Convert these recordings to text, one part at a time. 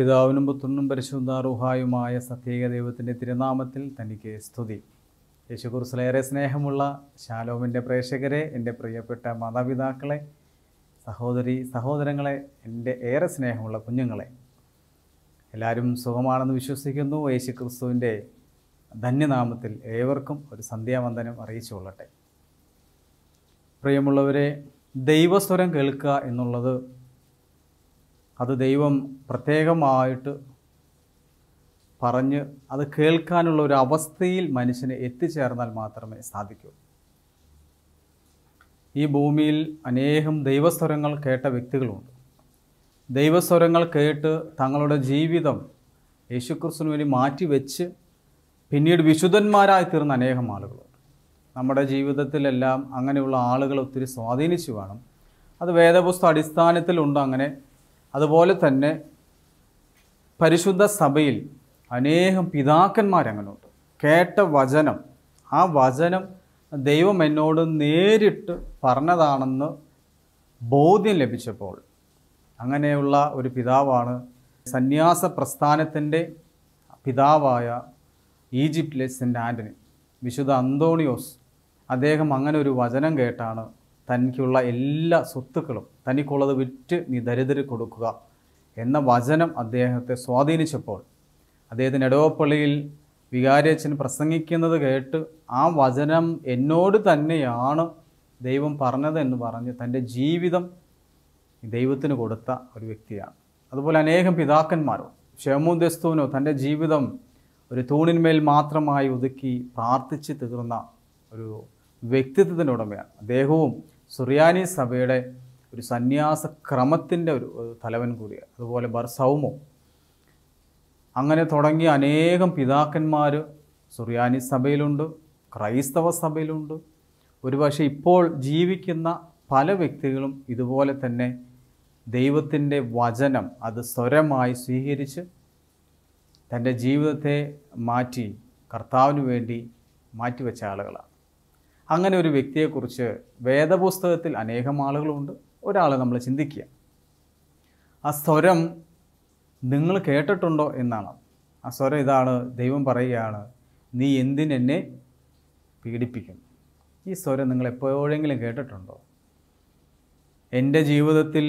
പിതാവിനും പുത്രനും റുഹായുമായ സത്യേക ദൈവത്തിൻ്റെ തിരുനാമത്തിൽ തനിക്ക് സ്തുതി യേശുക്കുറിസിലേറെ സ്നേഹമുള്ള ശാലോമിൻ്റെ പ്രേക്ഷകരെ എൻ്റെ പ്രിയപ്പെട്ട മാതാപിതാക്കളെ സഹോദരി സഹോദരങ്ങളെ എൻ്റെ ഏറെ സ്നേഹമുള്ള കുഞ്ഞുങ്ങളെ എല്ലാവരും സുഖമാണെന്ന് വിശ്വസിക്കുന്നു യേശു ക്രിസ്തുവിൻ്റെ ധന്യനാമത്തിൽ ഏവർക്കും ഒരു സന്ധ്യാവന്ദനം അറിയിച്ചുകൊള്ളട്ടെ പ്രിയമുള്ളവരെ ദൈവസ്വരം കേൾക്കുക എന്നുള്ളത് അത് ദൈവം പ്രത്യേകമായിട്ട് പറഞ്ഞ് അത് കേൾക്കാനുള്ള ഒരു അവസ്ഥയിൽ മനുഷ്യനെ എത്തിച്ചേർന്നാൽ മാത്രമേ സാധിക്കൂ ഈ ഭൂമിയിൽ അനേകം ദൈവസ്വരങ്ങൾ കേട്ട വ്യക്തികളുണ്ട് ദൈവസ്വരങ്ങൾ കേട്ട് തങ്ങളുടെ ജീവിതം യേശുക്രിസ്തുവിന് വേണ്ടി മാറ്റിവെച്ച് പിന്നീട് വിശുദ്ധന്മാരായി തീർന്ന അനേകം ആളുകളുണ്ട് നമ്മുടെ ജീവിതത്തിലെല്ലാം അങ്ങനെയുള്ള ആളുകൾ ഒത്തിരി സ്വാധീനിച്ചു വേണം അത് വേദപുസ്ത അടിസ്ഥാനത്തിലുണ്ട് അങ്ങനെ അതുപോലെ തന്നെ പരിശുദ്ധ സഭയിൽ അനേകം പിതാക്കന്മാരങ്ങനുണ്ട് കേട്ട വചനം ആ വചനം ദൈവം എന്നോട് നേരിട്ട് പറഞ്ഞതാണെന്ന് ബോധ്യം ലഭിച്ചപ്പോൾ അങ്ങനെയുള്ള ഒരു പിതാവാണ് സന്യാസ പ്രസ്ഥാനത്തിൻ്റെ പിതാവായ ഈജിപ്തിലെ സെൻറ്റ് ആൻ്റണി വിശുദ്ധ അന്തോണിയോസ് അദ്ദേഹം അങ്ങനെ ഒരു വചനം കേട്ടാണ് തനിക്കുള്ള എല്ലാ സ്വത്തുക്കളും തനിക്കുള്ളത് വിറ്റ് നീ ദരിദ്ര കൊടുക്കുക എന്ന വചനം അദ്ദേഹത്തെ സ്വാധീനിച്ചപ്പോൾ അദ്ദേഹത്തിൻ്റെ ഇടവപ്പള്ളിയിൽ വികാരിയച്ഛൻ പ്രസംഗിക്കുന്നത് കേട്ട് ആ വചനം എന്നോട് തന്നെയാണ് ദൈവം പറഞ്ഞതെന്ന് പറഞ്ഞ് തൻ്റെ ജീവിതം ദൈവത്തിന് കൊടുത്ത ഒരു വ്യക്തിയാണ് അതുപോലെ അനേകം പിതാക്കന്മാരോ ക്ഷേമോദ്യസ്തുവിനോ തൻ്റെ ജീവിതം ഒരു തൂണിന്മേൽ മാത്രമായി ഒതുക്കി പ്രാർത്ഥിച്ച് തീർന്ന ഒരു വ്യക്തിത്വത്തിൻ്റെ ഉടമയാണ് അദ്ദേഹവും സുറിയാനി സഭയുടെ ഒരു സന്യാസ ക്രമത്തിൻ്റെ ഒരു തലവൻ കൂടിയാണ് അതുപോലെ ബർസൗമോ അങ്ങനെ തുടങ്ങിയ അനേകം പിതാക്കന്മാർ സുറിയാനി സഭയിലുണ്ട് ക്രൈസ്തവ സഭയിലുണ്ട് ഒരുപക്ഷെ ഇപ്പോൾ ജീവിക്കുന്ന പല വ്യക്തികളും ഇതുപോലെ തന്നെ ദൈവത്തിൻ്റെ വചനം അത് സ്വരമായി സ്വീകരിച്ച് തൻ്റെ ജീവിതത്തെ മാറ്റി കർത്താവിന് വേണ്ടി മാറ്റിവെച്ച ആളുകളാണ് അങ്ങനെ ഒരു വ്യക്തിയെക്കുറിച്ച് വേദപുസ്തകത്തിൽ അനേകം ആളുകളുണ്ട് ഒരാളെ നമ്മൾ ചിന്തിക്കുക ആ സ്വരം നിങ്ങൾ കേട്ടിട്ടുണ്ടോ എന്നാണ് ആ സ്വരം ഇതാണ് ദൈവം പറയുകയാണ് നീ എന്തിനെന്നെ പീഡിപ്പിക്കും ഈ സ്വരം നിങ്ങൾ എപ്പോഴെങ്കിലും കേട്ടിട്ടുണ്ടോ എൻ്റെ ജീവിതത്തിൽ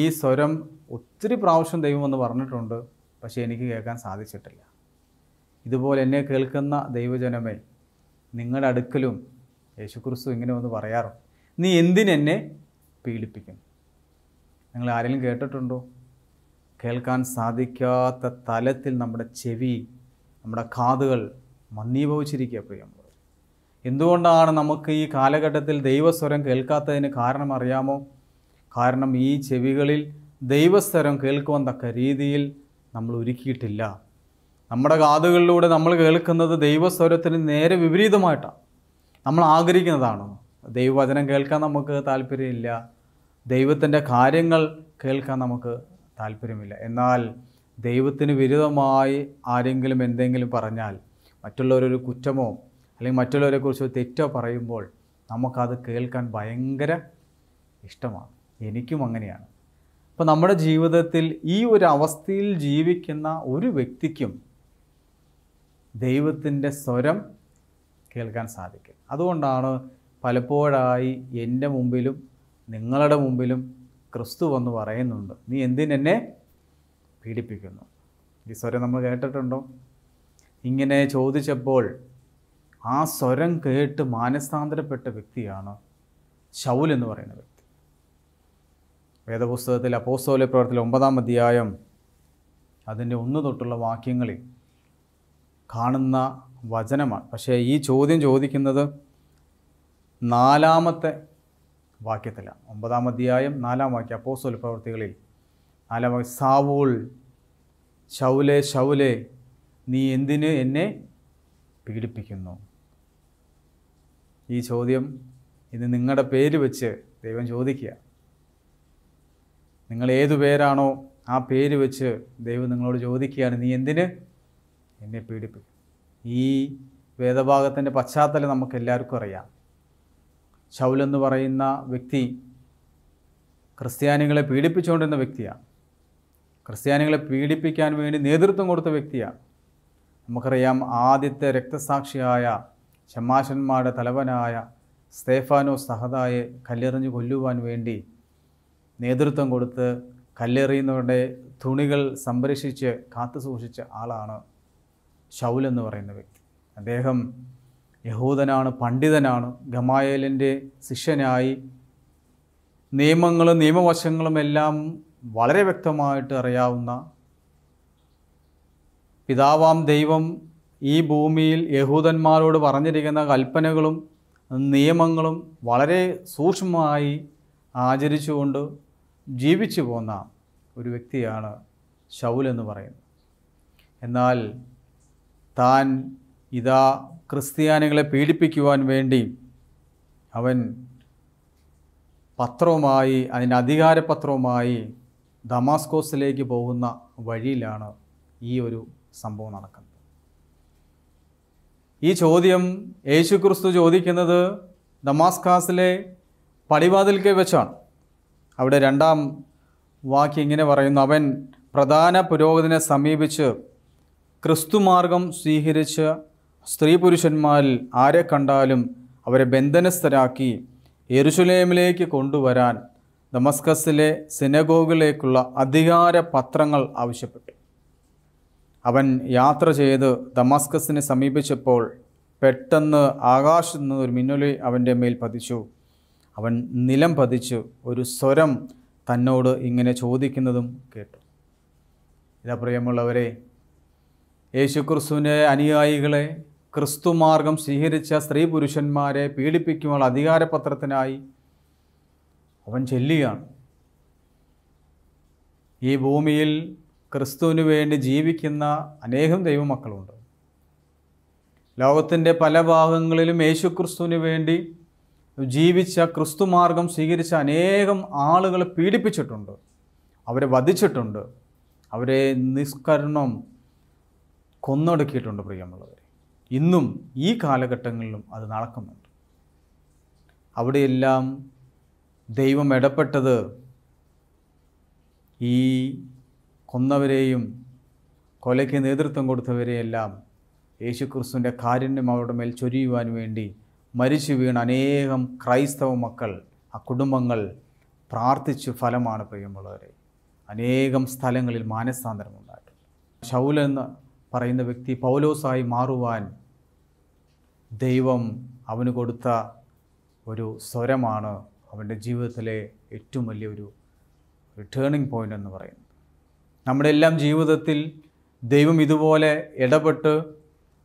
ഈ സ്വരം ഒത്തിരി പ്രാവശ്യം ദൈവം എന്ന് പറഞ്ഞിട്ടുണ്ട് പക്ഷേ എനിക്ക് കേൾക്കാൻ സാധിച്ചിട്ടില്ല ഇതുപോലെ എന്നെ കേൾക്കുന്ന ദൈവജനമേ നിങ്ങളുടെ അടുക്കലും യേശുക്രിസ്തു ഇങ്ങനെ ഒന്ന് പറയാറുണ്ട് നീ എന്തിനെന്നെ പീഡിപ്പിക്കും നിങ്ങൾ ആരെങ്കിലും കേട്ടിട്ടുണ്ടോ കേൾക്കാൻ സാധിക്കാത്ത തലത്തിൽ നമ്മുടെ ചെവി നമ്മുടെ കാതുകൾ മന്ദീഭവിച്ചിരിക്കുക പ്രിയമുള്ളത് എന്തുകൊണ്ടാണ് നമുക്ക് ഈ കാലഘട്ടത്തിൽ ദൈവസ്വരം കേൾക്കാത്തതിന് കാരണം അറിയാമോ കാരണം ഈ ചെവികളിൽ ദൈവസ്വരം കേൾക്കുവാൻ തക്ക രീതിയിൽ നമ്മൾ ഒരുക്കിയിട്ടില്ല നമ്മുടെ കാതുകളിലൂടെ നമ്മൾ കേൾക്കുന്നത് ദൈവസ്വരത്തിന് നേരെ വിപരീതമായിട്ടാണ് നമ്മൾ ആഗ്രഹിക്കുന്നതാണോ ദൈവവചനം കേൾക്കാൻ നമുക്ക് താല്പര്യമില്ല ദൈവത്തിൻ്റെ കാര്യങ്ങൾ കേൾക്കാൻ നമുക്ക് താല്പര്യമില്ല എന്നാൽ ദൈവത്തിന് വിരുദ്ധമായി ആരെങ്കിലും എന്തെങ്കിലും പറഞ്ഞാൽ മറ്റുള്ളവരൊരു കുറ്റമോ അല്ലെങ്കിൽ മറ്റുള്ളവരെക്കുറിച്ച് തെറ്റോ പറയുമ്പോൾ നമുക്കത് കേൾക്കാൻ ഭയങ്കര ഇഷ്ടമാണ് എനിക്കും അങ്ങനെയാണ് അപ്പോൾ നമ്മുടെ ജീവിതത്തിൽ ഈ ഒരു അവസ്ഥയിൽ ജീവിക്കുന്ന ഒരു വ്യക്തിക്കും ദൈവത്തിൻ്റെ സ്വരം കേൾക്കാൻ സാധിക്കും അതുകൊണ്ടാണ് പലപ്പോഴായി എൻ്റെ മുമ്പിലും നിങ്ങളുടെ മുമ്പിലും ക്രിസ്തു വന്ന് പറയുന്നുണ്ട് നീ എന്തിനെന്നെ പീഡിപ്പിക്കുന്നു ഈ സ്വരം നമ്മൾ കേട്ടിട്ടുണ്ടോ ഇങ്ങനെ ചോദിച്ചപ്പോൾ ആ സ്വരം കേട്ട് മാനസാന്തരപ്പെട്ട വ്യക്തിയാണ് ശൗൽ എന്ന് പറയുന്ന വ്യക്തി വേദപുസ്തകത്തിൽ അപ്പോസ്തോല പ്രവർത്തനം ഒമ്പതാം അധ്യായം അതിൻ്റെ ഒന്ന് തൊട്ടുള്ള വാക്യങ്ങളിൽ കാണുന്ന വചനമാണ് പക്ഷേ ഈ ചോദ്യം ചോദിക്കുന്നത് നാലാമത്തെ വാക്യത്തിലാണ് ഒമ്പതാം അധ്യായം നാലാം വാക്യം അപ്പോസ്വൽ പ്രവർത്തികളിൽ നാലാം വാക്യം സാവൂൾ ശൗലെ ശൗലെ നീ എന്തിന് എന്നെ പീഡിപ്പിക്കുന്നു ഈ ചോദ്യം ഇന്ന് നിങ്ങളുടെ പേര് വെച്ച് ദൈവം ചോദിക്കുക നിങ്ങൾ ഏതു പേരാണോ ആ പേര് വെച്ച് ദൈവം നിങ്ങളോട് ചോദിക്കുകയാണ് നീ എന്തിന് എന്നെ പീഡിപ്പിക്കും ഈ വേദഭാഗത്തിൻ്റെ പശ്ചാത്തലം നമുക്ക് എല്ലാവർക്കും അറിയാം എന്ന് പറയുന്ന വ്യക്തി ക്രിസ്ത്യാനികളെ പീഡിപ്പിച്ചുകൊണ്ടിരുന്ന വ്യക്തിയാണ് ക്രിസ്ത്യാനികളെ പീഡിപ്പിക്കാൻ വേണ്ടി നേതൃത്വം കൊടുത്ത വ്യക്തിയാണ് നമുക്കറിയാം ആദ്യത്തെ രക്തസാക്ഷിയായ ചമ്മാശന്മാരുടെ തലവനായ സ്തേഫാനോ സഹദായെ കല്ലെറിഞ്ഞ് കൊല്ലുവാൻ വേണ്ടി നേതൃത്വം കൊടുത്ത് കല്ലെറിയുന്നവരുടെ തുണികൾ സംരക്ഷിച്ച് കാത്തു സൂക്ഷിച്ച ആളാണ് ശൗൽ എന്ന് പറയുന്ന വ്യക്തി അദ്ദേഹം യഹൂദനാണ് പണ്ഡിതനാണ് ഗമായേലിൻ്റെ ശിഷ്യനായി നിയമങ്ങളും നിയമവശങ്ങളും എല്ലാം വളരെ വ്യക്തമായിട്ട് അറിയാവുന്ന പിതാവാം ദൈവം ഈ ഭൂമിയിൽ യഹൂദന്മാരോട് പറഞ്ഞിരിക്കുന്ന കൽപ്പനകളും നിയമങ്ങളും വളരെ സൂക്ഷ്മമായി ആചരിച്ചുകൊണ്ട് ജീവിച്ചു പോന്ന ഒരു വ്യക്തിയാണ് ഷൗൽ എന്ന് പറയുന്നത് എന്നാൽ താൻ ഇതാ ക്രിസ്ത്യാനികളെ പീഡിപ്പിക്കുവാൻ വേണ്ടി അവൻ പത്രവുമായി അതിൻ്റെ അധികാരപത്രവുമായി ദമാസ്കോസിലേക്ക് പോകുന്ന വഴിയിലാണ് ഈ ഒരു സംഭവം നടക്കുന്നത് ഈ ചോദ്യം യേശുക്രിസ്തു ചോദിക്കുന്നത് ദമാസ്കാസിലെ പടിവാതിൽക്ക് വെച്ചാണ് അവിടെ രണ്ടാം വാക്യം ഇങ്ങനെ പറയുന്നു അവൻ പ്രധാന പുരോഹിതനെ സമീപിച്ച് ക്രിസ്തുമാർഗം സ്വീകരിച്ച സ്ത്രീ പുരുഷന്മാരിൽ ആരെ കണ്ടാലും അവരെ ബന്ധനസ്ഥരാക്കി യെരുശലേമിലേക്ക് കൊണ്ടുവരാൻ ദമസ്കസിലെ സിനഗോഗിലേക്കുള്ള അധികാര പത്രങ്ങൾ ആവശ്യപ്പെട്ടു അവൻ യാത്ര ചെയ്ത് ദമാസ്കസിനെ സമീപിച്ചപ്പോൾ പെട്ടെന്ന് ആകാശത്തു നിന്ന് ഒരു മിന്നലി അവൻ്റെ മേൽ പതിച്ചു അവൻ നിലം പതിച്ചു ഒരു സ്വരം തന്നോട് ഇങ്ങനെ ചോദിക്കുന്നതും കേട്ടു ഇതാ പ്രിയമുള്ളവരെ യേശുക്രിസ്തുവിൻ്റെ അനുയായികളെ ക്രിസ്തുമാർഗം സ്വീകരിച്ച സ്ത്രീ പുരുഷന്മാരെ പീഡിപ്പിക്കുമ്പോൾ അധികാരപത്രത്തിനായി അവൻ ചെല്ലുകയാണ് ഈ ഭൂമിയിൽ ക്രിസ്തുവിന് വേണ്ടി ജീവിക്കുന്ന അനേകം ദൈവമക്കളുണ്ട് ലോകത്തിൻ്റെ പല ഭാഗങ്ങളിലും യേശുക്രിസ്തുവിന് വേണ്ടി ജീവിച്ച ക്രിസ്തുമാർഗം സ്വീകരിച്ച അനേകം ആളുകളെ പീഡിപ്പിച്ചിട്ടുണ്ട് അവരെ വധിച്ചിട്ടുണ്ട് അവരെ നിഷ്കരണം കൊന്നൊടുക്കിയിട്ടുണ്ട് പ്രിയമുള്ളവർ ഇന്നും ഈ കാലഘട്ടങ്ങളിലും അത് നടക്കുന്നുണ്ട് അവിടെയെല്ലാം ദൈവം ഇടപെട്ടത് ഈ കൊന്നവരെയും കൊലയ്ക്ക് നേതൃത്വം കൊടുത്തവരെയെല്ലാം യേശുക്രിസ്തുവിൻ്റെ കാരുണ്യം അവരുടെ മേൽ ചൊരിയുവാൻ വേണ്ടി മരിച്ചു വീണ അനേകം ക്രൈസ്തവ മക്കൾ ആ കുടുംബങ്ങൾ പ്രാർത്ഥിച്ച് ഫലമാണ് പ്രിയമുള്ളവരെ അനേകം സ്ഥലങ്ങളിൽ മാനസാന്തരമുണ്ടായിട്ടുണ്ട് ശൗലെന്ന പറയുന്ന വ്യക്തി പൗലോസായി മാറുവാൻ ദൈവം അവന് കൊടുത്ത ഒരു സ്വരമാണ് അവൻ്റെ ജീവിതത്തിലെ ഏറ്റവും വലിയൊരു ഒരു ടേണിംഗ് പോയിൻ്റ് എന്ന് പറയുന്നത് നമ്മുടെ എല്ലാം ജീവിതത്തിൽ ദൈവം ഇതുപോലെ ഇടപെട്ട്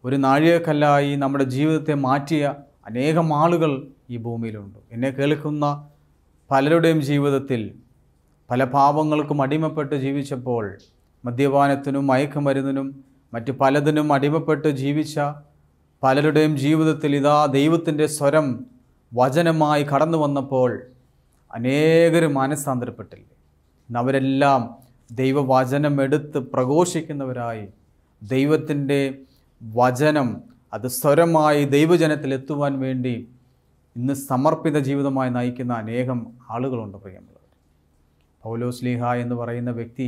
ഒരു നാഴികക്കല്ലായി നമ്മുടെ ജീവിതത്തെ മാറ്റിയ അനേകം ആളുകൾ ഈ ഭൂമിയിലുണ്ട് എന്നെ കേൾക്കുന്ന പലരുടെയും ജീവിതത്തിൽ പല പാപങ്ങൾക്കും അടിമപ്പെട്ട് ജീവിച്ചപ്പോൾ മദ്യപാനത്തിനും മയക്കുമരുന്നിനും മറ്റു പലതിനും അടിമപ്പെട്ട് ജീവിച്ച പലരുടെയും ജീവിതത്തിൽ ഇതാ ദൈവത്തിൻ്റെ സ്വരം വചനമായി കടന്നു വന്നപ്പോൾ അനേകർ മനസ്സാന്തരപ്പെട്ടില്ലേ അവരെല്ലാം ദൈവവചനം എടുത്ത് പ്രഘോഷിക്കുന്നവരായി ദൈവത്തിൻ്റെ വചനം അത് സ്വരമായി ദൈവജനത്തിൽ എത്തുവാൻ വേണ്ടി ഇന്ന് സമർപ്പിത ജീവിതമായി നയിക്കുന്ന അനേകം ആളുകളുണ്ട് പ്രിയമുള്ളവർ പൗലോസ്ലീഹ എന്ന് പറയുന്ന വ്യക്തി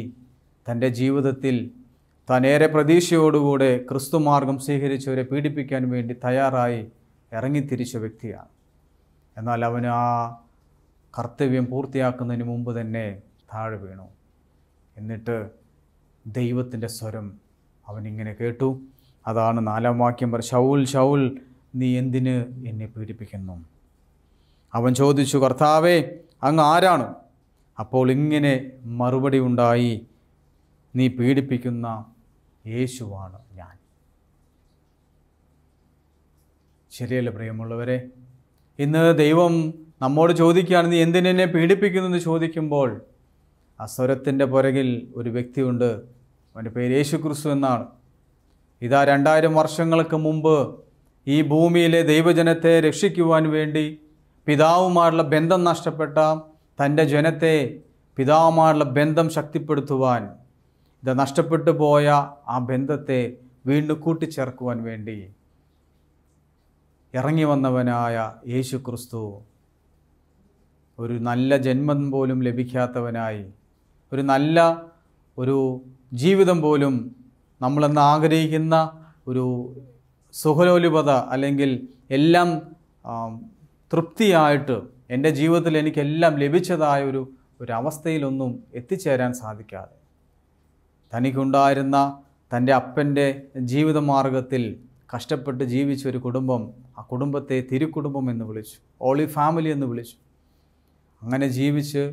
തൻ്റെ ജീവിതത്തിൽ ഏറെ പ്രതീക്ഷയോടുകൂടെ ക്രിസ്തു മാർഗം സ്വീകരിച്ചവരെ പീഡിപ്പിക്കാൻ വേണ്ടി തയ്യാറായി ഇറങ്ങിത്തിരിച്ച വ്യക്തിയാണ് എന്നാൽ അവന് ആ കർത്തവ്യം പൂർത്തിയാക്കുന്നതിന് മുമ്പ് തന്നെ താഴെ വീണു എന്നിട്ട് ദൈവത്തിൻ്റെ സ്വരം അവനിങ്ങനെ കേട്ടു അതാണ് നാലാം വാക്യം പറ ഷൗൽ ഷൗൽ നീ എന്തിന് എന്നെ പീഡിപ്പിക്കുന്നു അവൻ ചോദിച്ചു കർത്താവേ അങ്ങ് ആരാണ് അപ്പോൾ ഇങ്ങനെ മറുപടി ഉണ്ടായി നീ പീഡിപ്പിക്കുന്ന യേശുവാണ് ഞാൻ ശരിയല്ല പ്രിയമുള്ളവരെ ഇന്ന് ദൈവം നമ്മോട് ചോദിക്കുകയാണ് നീ എന്തിനെന്നെ പീഡിപ്പിക്കുന്നു എന്ന് ചോദിക്കുമ്പോൾ ആ സ്വരത്തിൻ്റെ പുറകിൽ ഒരു വ്യക്തിയുണ്ട് അവൻ്റെ പേര് യേശു ക്രിസ്തു എന്നാണ് ഇതാ രണ്ടായിരം വർഷങ്ങൾക്ക് മുമ്പ് ഈ ഭൂമിയിലെ ദൈവജനത്തെ രക്ഷിക്കുവാൻ വേണ്ടി പിതാവുമായുള്ള ബന്ധം നഷ്ടപ്പെട്ട തൻ്റെ ജനത്തെ പിതാവുമായുള്ള ബന്ധം ശക്തിപ്പെടുത്തുവാൻ നഷ്ടപ്പെട്ടു പോയ ആ ബന്ധത്തെ വീണ്ടും കൂട്ടിച്ചേർക്കുവാൻ വേണ്ടി ഇറങ്ങി വന്നവനായ യേശു ക്രിസ്തു ഒരു നല്ല ജന്മം പോലും ലഭിക്കാത്തവനായി ഒരു നല്ല ഒരു ജീവിതം പോലും നമ്മളെന്ന് ആഗ്രഹിക്കുന്ന ഒരു സുഖലോലുപത അല്ലെങ്കിൽ എല്ലാം തൃപ്തിയായിട്ട് എൻ്റെ ജീവിതത്തിൽ എനിക്കെല്ലാം ലഭിച്ചതായ ഒരു ഒരവസ്ഥയിലൊന്നും എത്തിച്ചേരാൻ സാധിക്കാതെ തനിക്കുണ്ടായിരുന്ന തൻ്റെ അപ്പൻ്റെ ജീവിതമാർഗത്തിൽ കഷ്ടപ്പെട്ട് ജീവിച്ച ഒരു കുടുംബം ആ കുടുംബത്തെ തിരുക്കുടുംബം എന്ന് വിളിച്ചു ഓളി ഫാമിലി എന്ന് വിളിച്ചു അങ്ങനെ ജീവിച്ച്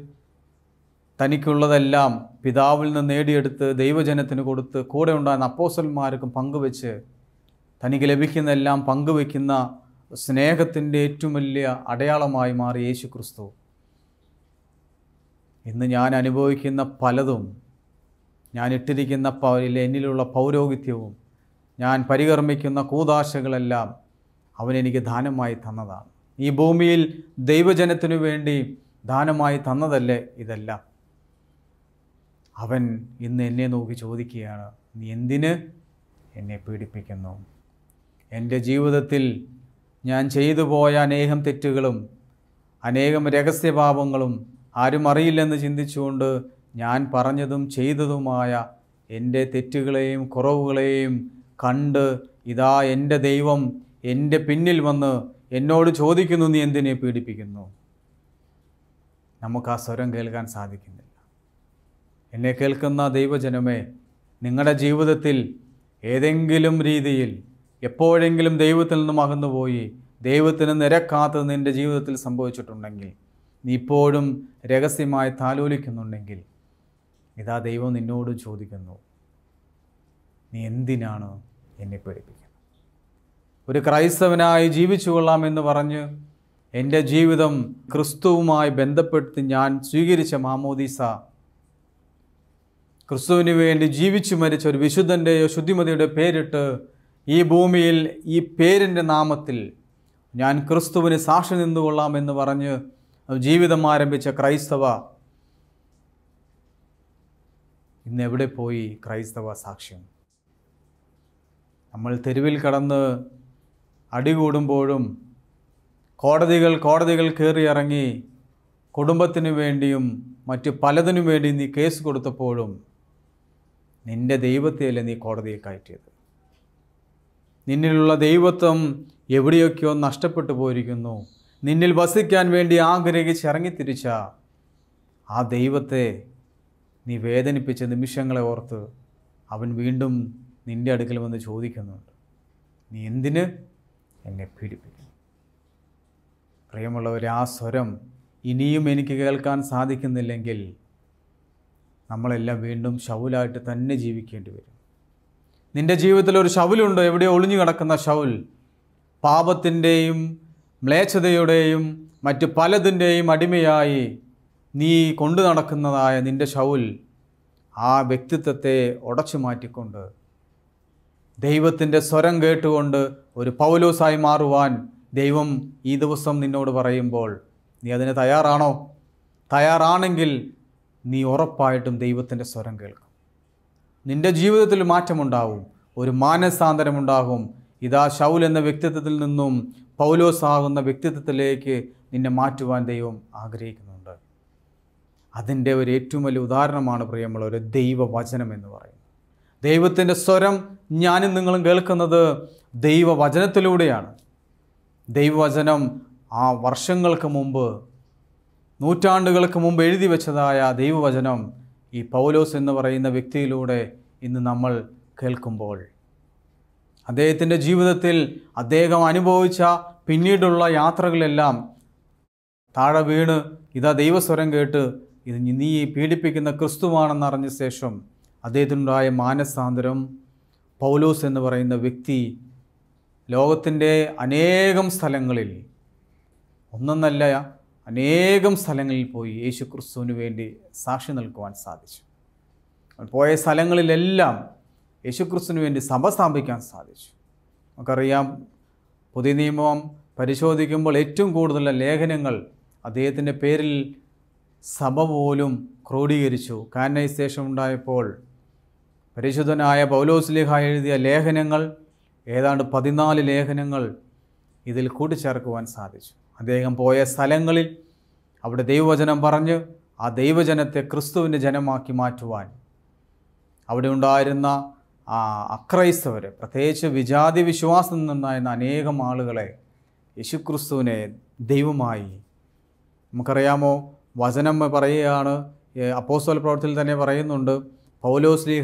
തനിക്കുള്ളതെല്ലാം പിതാവിൽ നിന്ന് നേടിയെടുത്ത് ദൈവജനത്തിന് കൊടുത്ത് കൂടെ ഉണ്ടായിരുന്ന അപ്പോസന്മാർക്കും പങ്കുവെച്ച് തനിക്ക് ലഭിക്കുന്നതെല്ലാം പങ്കുവെക്കുന്ന സ്നേഹത്തിൻ്റെ ഏറ്റവും വലിയ അടയാളമായി മാറി യേശു ക്രിസ്തു ഇന്ന് ഞാൻ അനുഭവിക്കുന്ന പലതും ഞാൻ ഇട്ടിരിക്കുന്ന പൗരിൽ എന്നിലുള്ള പൗരോഹിത്യവും ഞാൻ പരികർമ്മിക്കുന്ന കൂതാശകളെല്ലാം അവനെനിക്ക് ദാനമായി തന്നതാണ് ഈ ഭൂമിയിൽ ദൈവജനത്തിനു വേണ്ടി ദാനമായി തന്നതല്ലേ ഇതെല്ലാം അവൻ ഇന്ന് എന്നെ നോക്കി ചോദിക്കുകയാണ് നീ എന്തിന് എന്നെ പീഡിപ്പിക്കുന്നു എൻ്റെ ജീവിതത്തിൽ ഞാൻ ചെയ്തു പോയ അനേകം തെറ്റുകളും അനേകം രഹസ്യപാപങ്ങളും ആരും അറിയില്ലെന്ന് ചിന്തിച്ചുകൊണ്ട് ഞാൻ പറഞ്ഞതും ചെയ്തതുമായ എൻ്റെ തെറ്റുകളെയും കുറവുകളെയും കണ്ട് ഇതാ എൻ്റെ ദൈവം എൻ്റെ പിന്നിൽ വന്ന് എന്നോട് ചോദിക്കുന്നു നീ എന്തിനെ പീഡിപ്പിക്കുന്നു നമുക്ക് ആ സ്വരം കേൾക്കാൻ സാധിക്കുന്നില്ല എന്നെ കേൾക്കുന്ന ദൈവജനമേ നിങ്ങളുടെ ജീവിതത്തിൽ ഏതെങ്കിലും രീതിയിൽ എപ്പോഴെങ്കിലും ദൈവത്തിൽ നിന്നും അകന്നുപോയി ദൈവത്തിന് നിരക്കാത്തത് നിൻ്റെ ജീവിതത്തിൽ സംഭവിച്ചിട്ടുണ്ടെങ്കിൽ നീ ഇപ്പോഴും രഹസ്യമായി താലോലിക്കുന്നുണ്ടെങ്കിൽ ഇതാ ദൈവം നിന്നോട് ചോദിക്കുന്നു നീ എന്തിനാണ് എന്നെ പേടിപ്പിക്കുന്നത് ഒരു ക്രൈസ്തവനായി ജീവിച്ചു കൊള്ളാമെന്ന് പറഞ്ഞ് എൻ്റെ ജീവിതം ക്രിസ്തുവുമായി ബന്ധപ്പെടുത്തി ഞാൻ സ്വീകരിച്ച മാമോദീസ ക്രിസ്തുവിന് വേണ്ടി ജീവിച്ചു മരിച്ച ഒരു വിശുദ്ധൻ്റെയോ ശുദ്ധിമതിയുടെ പേരിട്ട് ഈ ഭൂമിയിൽ ഈ പേരിൻ്റെ നാമത്തിൽ ഞാൻ ക്രിസ്തുവിന് സാക്ഷി നിന്നുകൊള്ളാം എന്ന് പറഞ്ഞ് ജീവിതം ആരംഭിച്ച ക്രൈസ്തവ ഇന്ന് എവിടെ പോയി ക്രൈസ്തവ സാക്ഷ്യം നമ്മൾ തെരുവിൽ കടന്ന് അടികൂടുമ്പോഴും കോടതികൾ കോടതികൾ ഇറങ്ങി കുടുംബത്തിനു വേണ്ടിയും മറ്റു പലതിനു വേണ്ടിയും നീ കേസ് കൊടുത്തപ്പോഴും നിൻ്റെ ദൈവത്തെയല്ലേ നീ കോടതിയെ കയറ്റിയത് നിന്നിലുള്ള ദൈവത്വം എവിടെയൊക്കെയോ നഷ്ടപ്പെട്ടു പോയിരിക്കുന്നു നിന്നിൽ വസിക്കാൻ വേണ്ടി ആഗ്രഹിച്ച് ഇറങ്ങിത്തിരിച്ച ആ ദൈവത്തെ നീ വേദനിപ്പിച്ച നിമിഷങ്ങളെ ഓർത്ത് അവൻ വീണ്ടും നിൻ്റെ അടുക്കൽ വന്ന് ചോദിക്കുന്നുണ്ട് നീ എന്തിന് എന്നെ പീഡിപ്പിക്കുന്നു പ്രിയമുള്ളവർ ആ സ്വരം ഇനിയും എനിക്ക് കേൾക്കാൻ സാധിക്കുന്നില്ലെങ്കിൽ നമ്മളെല്ലാം വീണ്ടും ശൗലായിട്ട് തന്നെ ജീവിക്കേണ്ടി വരും നിൻ്റെ ജീവിതത്തിൽ ഒരു ശൗലുണ്ട് എവിടെ ഒളിഞ്ഞു കിടക്കുന്ന ശൗൽ പാപത്തിൻ്റെയും മ്ലേച്ഛതയുടെയും മറ്റ് പലതിൻ്റെയും അടിമയായി നീ കൊണ്ടു നടക്കുന്നതായ നിൻ്റെ ശൗൽ ആ വ്യക്തിത്വത്തെ ഉടച്ചു മാറ്റിക്കൊണ്ട് ദൈവത്തിൻ്റെ സ്വരം കേട്ടുകൊണ്ട് ഒരു പൗലോസായി മാറുവാൻ ദൈവം ഈ ദിവസം നിന്നോട് പറയുമ്പോൾ നീ അതിന് തയ്യാറാണോ തയ്യാറാണെങ്കിൽ നീ ഉറപ്പായിട്ടും ദൈവത്തിൻ്റെ സ്വരം കേൾക്കും നിൻ്റെ ജീവിതത്തിൽ മാറ്റമുണ്ടാവും ഒരു മാനസാന്തരമുണ്ടാകും ഇതാ ഷൗൽ എന്ന വ്യക്തിത്വത്തിൽ നിന്നും പൗലോസാകുന്ന വ്യക്തിത്വത്തിലേക്ക് നിന്നെ മാറ്റുവാൻ ദൈവം ആഗ്രഹിക്കുന്നു അതിൻ്റെ ഒരു ഏറ്റവും വലിയ ഉദാഹരണമാണ് പ്രിയമുള്ള ഒരു ദൈവവചനം എന്ന് പറയുന്നത് ദൈവത്തിൻ്റെ സ്വരം ഞാനും നിങ്ങളും കേൾക്കുന്നത് ദൈവവചനത്തിലൂടെയാണ് ദൈവവചനം ആ വർഷങ്ങൾക്ക് മുമ്പ് നൂറ്റാണ്ടുകൾക്ക് മുമ്പ് എഴുതി വെച്ചതായ ദൈവവചനം ഈ പൗലോസ് എന്ന് പറയുന്ന വ്യക്തിയിലൂടെ ഇന്ന് നമ്മൾ കേൾക്കുമ്പോൾ അദ്ദേഹത്തിൻ്റെ ജീവിതത്തിൽ അദ്ദേഹം അനുഭവിച്ച പിന്നീടുള്ള യാത്രകളെല്ലാം താഴെ വീണ് ഇതാ ദൈവസ്വരം കേട്ട് ഇത് നീ പീഡിപ്പിക്കുന്ന ക്രിസ്തുവാണെന്നറിഞ്ഞ ശേഷം അദ്ദേഹത്തിനുണ്ടായ മാനസാന്തരം പൗലോസ് എന്ന് പറയുന്ന വ്യക്തി ലോകത്തിൻ്റെ അനേകം സ്ഥലങ്ങളിൽ ഒന്നൊന്നല്ല അനേകം സ്ഥലങ്ങളിൽ പോയി യേശു ക്രിസ്തുവിന് വേണ്ടി സാക്ഷി നിൽക്കുവാൻ സാധിച്ചു പോയ സ്ഥലങ്ങളിലെല്ലാം യേശുക്രിസ്തുവിന് വേണ്ടി സഭ സ്ഥാപിക്കാൻ സാധിച്ചു നമുക്കറിയാം പുതിയ നിയമം പരിശോധിക്കുമ്പോൾ ഏറ്റവും കൂടുതലുള്ള ലേഖനങ്ങൾ അദ്ദേഹത്തിൻ്റെ പേരിൽ സഭ പോലും ക്രോഡീകരിച്ചു കാനൈസേഷൻ ഉണ്ടായപ്പോൾ പരിശുദ്ധനായ പൗലോസ്ലിഹ എഴുതിയ ലേഖനങ്ങൾ ഏതാണ്ട് പതിനാല് ലേഖനങ്ങൾ ഇതിൽ കൂട്ടിച്ചേർക്കുവാൻ സാധിച്ചു അദ്ദേഹം പോയ സ്ഥലങ്ങളിൽ അവിടെ ദൈവവചനം പറഞ്ഞ് ആ ദൈവജനത്തെ ക്രിസ്തുവിൻ്റെ ജനമാക്കി മാറ്റുവാൻ അവിടെ ഉണ്ടായിരുന്ന ആ അക്രൈസ്തവർ പ്രത്യേകിച്ച് വിജാതി വിശ്വാസം നിന്നുണ്ടായിരുന്ന അനേകം ആളുകളെ യേശുക്രിസ്തുവിനെ ദൈവമായി നമുക്കറിയാമോ വചനം പറയുകയാണ് അപ്പോസ്തോൽ പ്രവർത്തിയിൽ തന്നെ പറയുന്നുണ്ട് പൗലോസ്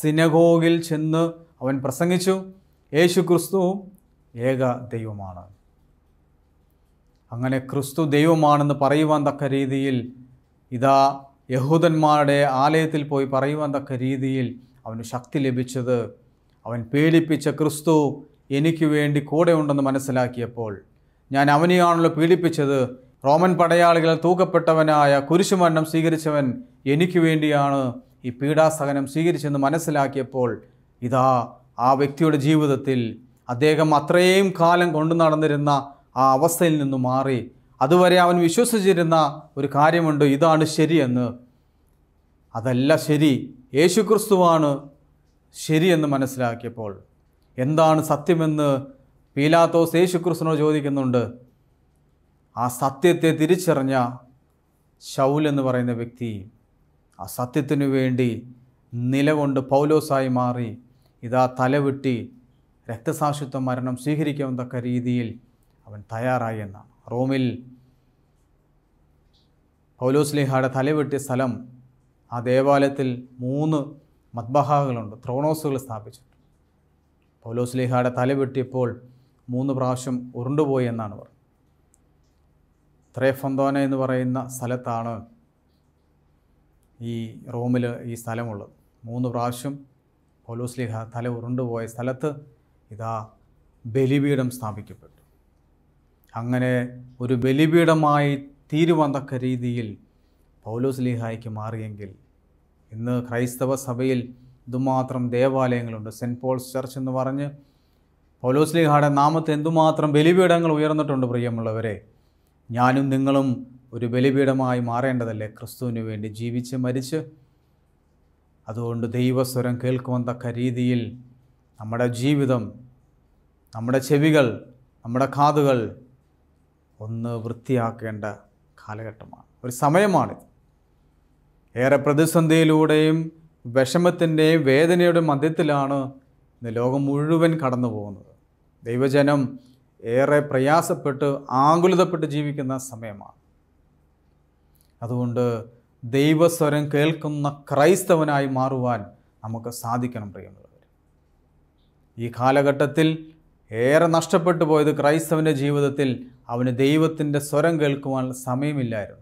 സിനഗോഗിൽ ചെന്ന് അവൻ പ്രസംഗിച്ചു യേശു ക്രിസ്തുവും ഏക ദൈവമാണ് അങ്ങനെ ക്രിസ്തു ദൈവമാണെന്ന് പറയുവാൻ തക്ക രീതിയിൽ ഇതാ യഹൂദന്മാരുടെ ആലയത്തിൽ പോയി പറയുവാൻ തക്ക രീതിയിൽ അവന് ശക്തി ലഭിച്ചത് അവൻ പീഡിപ്പിച്ച ക്രിസ്തു എനിക്ക് വേണ്ടി കൂടെ ഉണ്ടെന്ന് മനസ്സിലാക്കിയപ്പോൾ ഞാൻ അവനെയാണല്ലോ പീഡിപ്പിച്ചത് റോമൻ പടയാളികൾ തൂക്കപ്പെട്ടവനായ കുരിശുമരണം സ്വീകരിച്ചവൻ എനിക്ക് വേണ്ടിയാണ് ഈ പീഡാസഹനം സ്വീകരിച്ചെന്ന് മനസ്സിലാക്കിയപ്പോൾ ഇതാ ആ വ്യക്തിയുടെ ജീവിതത്തിൽ അദ്ദേഹം അത്രയും കാലം കൊണ്ടു നടന്നിരുന്ന ആ അവസ്ഥയിൽ നിന്ന് മാറി അതുവരെ അവൻ വിശ്വസിച്ചിരുന്ന ഒരു കാര്യമുണ്ട് ഇതാണ് ശരിയെന്ന് അതല്ല ശരി യേശുക്രിസ്തുവാണ് ശരിയെന്ന് മനസ്സിലാക്കിയപ്പോൾ എന്താണ് സത്യമെന്ന് പീലാത്തോസ് യേശുക്രിസ്തുനോട് ചോദിക്കുന്നുണ്ട് ആ സത്യത്തെ തിരിച്ചറിഞ്ഞ ഷൗൽ എന്ന് പറയുന്ന വ്യക്തി ആ സത്യത്തിനു വേണ്ടി നിലകൊണ്ട് പൗലോസായി മാറി ഇതാ തലവെട്ടി രക്തസാക്ഷിത്വ മരണം സ്വീകരിക്കാവുന്ന രീതിയിൽ അവൻ തയ്യാറായി എന്നാണ് റോമിൽ പൗലോസ്ലിഹയുടെ തലവെട്ടിയ സ്ഥലം ആ ദേവാലയത്തിൽ മൂന്ന് മത്ബഹാകളുണ്ട് ത്രോണോസുകൾ സ്ഥാപിച്ചിട്ടുണ്ട് പൗലോസ്ലിഹയുടെ തലവെട്ടിയപ്പോൾ മൂന്ന് പ്രാവശ്യം ഉരുണ്ടുപോയി എന്നാണ് പറഞ്ഞത് ത്രേഫന്തോന എന്ന് പറയുന്ന സ്ഥലത്താണ് ഈ റോമിൽ ഈ സ്ഥലമുള്ളത് മൂന്ന് പ്രാവശ്യം പൗലോസ്ലിഹ തല ഉരുണ്ടുപോയ സ്ഥലത്ത് ഇതാ ബലിപീഠം സ്ഥാപിക്കപ്പെട്ടു അങ്ങനെ ഒരു ബലിപീഠമായി തീരുവന്തക്ക രീതിയിൽ പൗലോസ്ലിഹായ്ക്ക് മാറിയെങ്കിൽ ഇന്ന് ക്രൈസ്തവ സഭയിൽ ഇതുമാത്രം ദേവാലയങ്ങളുണ്ട് സെൻറ്റ് പോൾസ് ചർച്ച് എന്ന് പറഞ്ഞ് പൗലോസ്ലിഹായുടെ നാമത്തെ എന്തുമാത്രം ബലിപീഠങ്ങൾ ഉയർന്നിട്ടുണ്ട് പ്രിയമുള്ളവരെ ഞാനും നിങ്ങളും ഒരു ബലിപീഠമായി മാറേണ്ടതല്ലേ ക്രിസ്തുവിന് വേണ്ടി ജീവിച്ച് മരിച്ച് അതുകൊണ്ട് ദൈവസ്വരം കേൾക്കുവാൻ തക്ക രീതിയിൽ നമ്മുടെ ജീവിതം നമ്മുടെ ചെവികൾ നമ്മുടെ കാതുകൾ ഒന്ന് വൃത്തിയാക്കേണ്ട കാലഘട്ടമാണ് ഒരു സമയമാണിത് ഏറെ പ്രതിസന്ധിയിലൂടെയും വിഷമത്തിൻ്റെയും വേദനയുടെ മധ്യത്തിലാണ് ഇന്ന് ലോകം മുഴുവൻ കടന്നു പോകുന്നത് ദൈവജനം ഏറെ പ്രയാസപ്പെട്ട് ആകുലതപ്പെട്ട് ജീവിക്കുന്ന സമയമാണ് അതുകൊണ്ട് ദൈവസ്വരം കേൾക്കുന്ന ക്രൈസ്തവനായി മാറുവാൻ നമുക്ക് സാധിക്കണം പ്രിയമുള്ളവർ ഈ കാലഘട്ടത്തിൽ ഏറെ നഷ്ടപ്പെട്ടു പോയത് ക്രൈസ്തവൻ്റെ ജീവിതത്തിൽ അവന് ദൈവത്തിൻ്റെ സ്വരം കേൾക്കുവാനുള്ള സമയമില്ലായിരുന്നു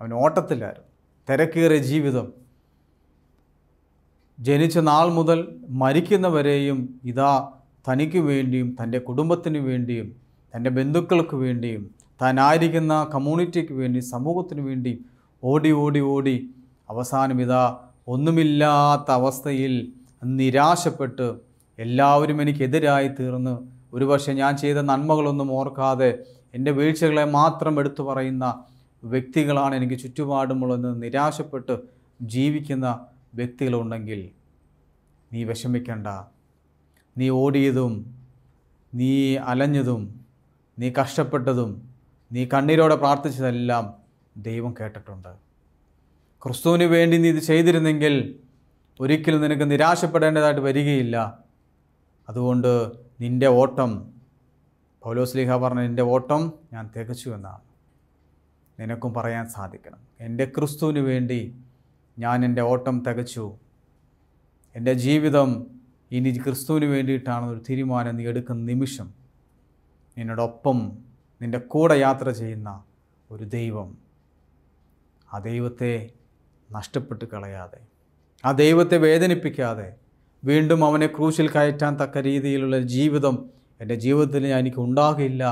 അവൻ ഓട്ടത്തിലായിരുന്നു തിരക്കേറിയ ജീവിതം ജനിച്ച നാൾ മുതൽ മരിക്കുന്നവരെയും ഇതാ തനിക്ക് വേണ്ടിയും തൻ്റെ കുടുംബത്തിന് വേണ്ടിയും തൻ്റെ ബന്ധുക്കൾക്ക് വേണ്ടിയും താനായിരിക്കുന്ന കമ്മ്യൂണിറ്റിക്ക് വേണ്ടി സമൂഹത്തിന് വേണ്ടി ഓടി ഓടി ഓടി അവസാനം ഇതാ ഒന്നുമില്ലാത്ത അവസ്ഥയിൽ നിരാശപ്പെട്ട് എല്ലാവരും എനിക്കെതിരായി തീർന്ന് ഒരുപക്ഷെ ഞാൻ ചെയ്ത നന്മകളൊന്നും ഓർക്കാതെ എൻ്റെ വീഴ്ചകളെ മാത്രം എടുത്തു പറയുന്ന വ്യക്തികളാണ് എനിക്ക് ചുറ്റുപാടുമുള്ളതെന്ന് നിരാശപ്പെട്ട് ജീവിക്കുന്ന വ്യക്തികളുണ്ടെങ്കിൽ നീ വിഷമിക്കേണ്ട നീ ഓടിയതും നീ അലഞ്ഞതും നീ കഷ്ടപ്പെട്ടതും നീ കണ്ണീരോടെ പ്രാർത്ഥിച്ചതെല്ലാം ദൈവം കേട്ടിട്ടുണ്ട് ക്രിസ്തുവിന് വേണ്ടി നീ ഇത് ചെയ്തിരുന്നെങ്കിൽ ഒരിക്കലും നിനക്ക് നിരാശപ്പെടേണ്ടതായിട്ട് വരികയില്ല അതുകൊണ്ട് നിൻ്റെ ഓട്ടം പൗലോസ്ലിഹ പറഞ്ഞ നിൻ്റെ ഓട്ടം ഞാൻ തികച്ചു എന്നാണ് നിനക്കും പറയാൻ സാധിക്കണം എൻ്റെ ക്രിസ്തുവിന് വേണ്ടി ഞാൻ എൻ്റെ ഓട്ടം തികച്ചു എൻ്റെ ജീവിതം ഇനി ക്രിസ്തുവിന് വേണ്ടിയിട്ടാണെന്നൊരു തീരുമാനം നീ എടുക്കുന്ന നിമിഷം നിന്നോടൊപ്പം നിൻ്റെ കൂടെ യാത്ര ചെയ്യുന്ന ഒരു ദൈവം ആ ദൈവത്തെ നഷ്ടപ്പെട്ട് കളയാതെ ആ ദൈവത്തെ വേദനിപ്പിക്കാതെ വീണ്ടും അവനെ ക്രൂശിൽ കയറ്റാൻ തക്ക രീതിയിലുള്ള ജീവിതം എൻ്റെ ജീവിതത്തിൽ ഞാൻ എനിക്ക് ഉണ്ടാകില്ല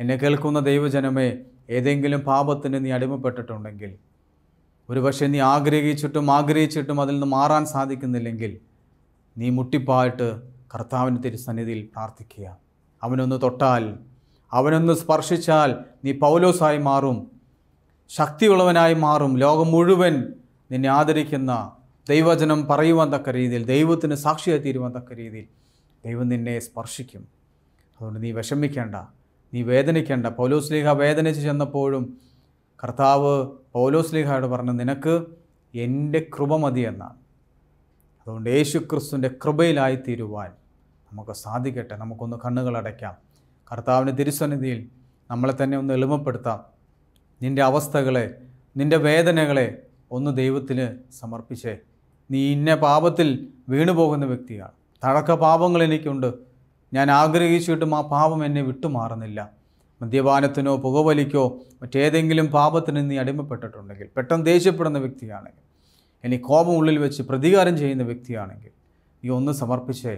എന്നെ കേൾക്കുന്ന ദൈവജനമേ ഏതെങ്കിലും പാപത്തിന് നീ അടിമപ്പെട്ടിട്ടുണ്ടെങ്കിൽ ഒരുപക്ഷെ നീ ആഗ്രഹിച്ചിട്ടും ആഗ്രഹിച്ചിട്ടും അതിൽ നിന്ന് മാറാൻ സാധിക്കുന്നില്ലെങ്കിൽ നീ മുട്ടിപ്പായിട്ട് കർത്താവിൻ്റെ തിരുസന്നിധിയിൽ പ്രാർത്ഥിക്കുക അവനൊന്ന് തൊട്ടാൽ അവനൊന്ന് സ്പർശിച്ചാൽ നീ പൗലോസായി മാറും ശക്തിയുള്ളവനായി മാറും ലോകം മുഴുവൻ നിന്നെ ആദരിക്കുന്ന ദൈവജനം പറയുവാൻ തക്ക രീതിയിൽ ദൈവത്തിന് സാക്ഷിയായി തീരുവാൻ തക്ക രീതിയിൽ ദൈവം നിന്നെ സ്പർശിക്കും അതുകൊണ്ട് നീ വിഷമിക്കേണ്ട നീ വേദനിക്കേണ്ട പൗലോസ്ലീഹ വേദനിച്ച് ചെന്നപ്പോഴും കർത്താവ് പൗലോസ്ലീഹയോട് പറഞ്ഞു നിനക്ക് എൻ്റെ കൃപ മതി എന്നാണ് അതുകൊണ്ട് യേശു ക്രിസ്തുവിൻ്റെ കൃപയിലായി തീരുവാൻ നമുക്ക് സാധിക്കട്ടെ നമുക്കൊന്ന് കണ്ണുകളടയ്ക്കാം കർത്താവിൻ്റെ തിരുസന്നിധിയിൽ നമ്മളെ തന്നെ ഒന്ന് എളിമപ്പെടുത്താം നിൻ്റെ അവസ്ഥകളെ നിൻ്റെ വേദനകളെ ഒന്ന് ദൈവത്തിന് സമർപ്പിച്ചേ നീ ഇന്ന പാപത്തിൽ വീണു പോകുന്ന വ്യക്തിയാണ് തഴക്ക പാപങ്ങൾ എനിക്കുണ്ട് ഞാൻ ആഗ്രഹിച്ചിട്ടും ആ പാപം എന്നെ വിട്ടുമാറുന്നില്ല മദ്യപാനത്തിനോ പുകവലിക്കോ മറ്റേതെങ്കിലും പാപത്തിന് നീ അടിമപ്പെട്ടിട്ടുണ്ടെങ്കിൽ പെട്ടെന്ന് ദേഷ്യപ്പെടുന്ന വ്യക്തിയാണെങ്കിൽ ഇനി കോപം ഉള്ളിൽ വെച്ച് പ്രതികാരം ചെയ്യുന്ന വ്യക്തിയാണെങ്കിൽ നീ ഒന്ന് സമർപ്പിച്ചേ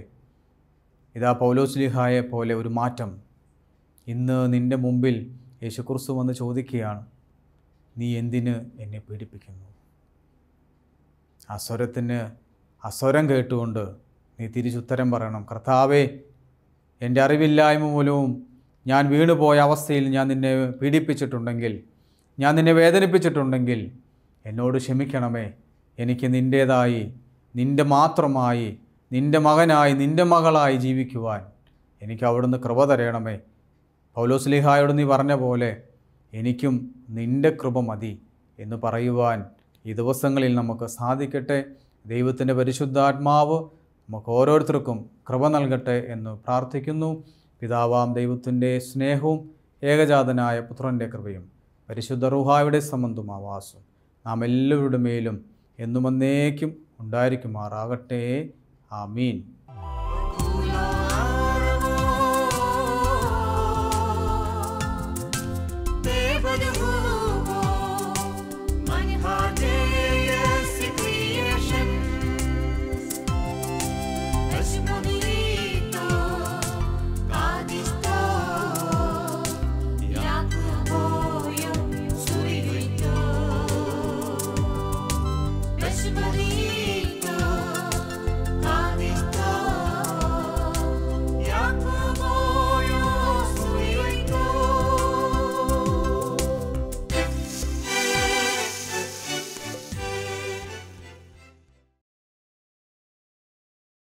ഇതാ പൗലോസ്ലിഹായെ പോലെ ഒരു മാറ്റം ഇന്ന് നിൻ്റെ മുമ്പിൽ യേശുക്രിസ്തു വന്ന് ചോദിക്കുകയാണ് നീ എന്തിന് എന്നെ പീഡിപ്പിക്കുന്നു അസ്വരത്തിന് അസ്വരം കേട്ടുകൊണ്ട് നീ തിരിച്ചുത്തരം പറയണം കർത്താവേ എൻ്റെ അറിവില്ലായ്മ മൂലവും ഞാൻ വീണുപോയ അവസ്ഥയിൽ ഞാൻ നിന്നെ പീഡിപ്പിച്ചിട്ടുണ്ടെങ്കിൽ ഞാൻ നിന്നെ വേദനിപ്പിച്ചിട്ടുണ്ടെങ്കിൽ എന്നോട് ക്ഷമിക്കണമേ എനിക്ക് നിൻ്റേതായി നിൻ്റെ മാത്രമായി നിൻ്റെ മകനായി നിൻ്റെ മകളായി ജീവിക്കുവാൻ എനിക്ക് അവിടുന്ന് കൃപ തരയണമേ പൗലോസ്ലിഹായോട് നീ പറഞ്ഞ പോലെ എനിക്കും നിൻ്റെ കൃപ മതി എന്ന് പറയുവാൻ ഈ ദിവസങ്ങളിൽ നമുക്ക് സാധിക്കട്ടെ ദൈവത്തിൻ്റെ പരിശുദ്ധാത്മാവ് നമുക്ക് ഓരോരുത്തർക്കും കൃപ നൽകട്ടെ എന്ന് പ്രാർത്ഥിക്കുന്നു പിതാവാം ദൈവത്തിൻ്റെ സ്നേഹവും ഏകജാതനായ പുത്രൻ്റെ കൃപയും പരിശുദ്ധ റുഹായുടെ സംബന്ധമാവാസും നാം എല്ലാവരുടെ മേലും എന്നുമെന്നേക്കും എന്നേക്കും ഉണ്ടായിരിക്കുമാറാകട്ടെ ആമീൻ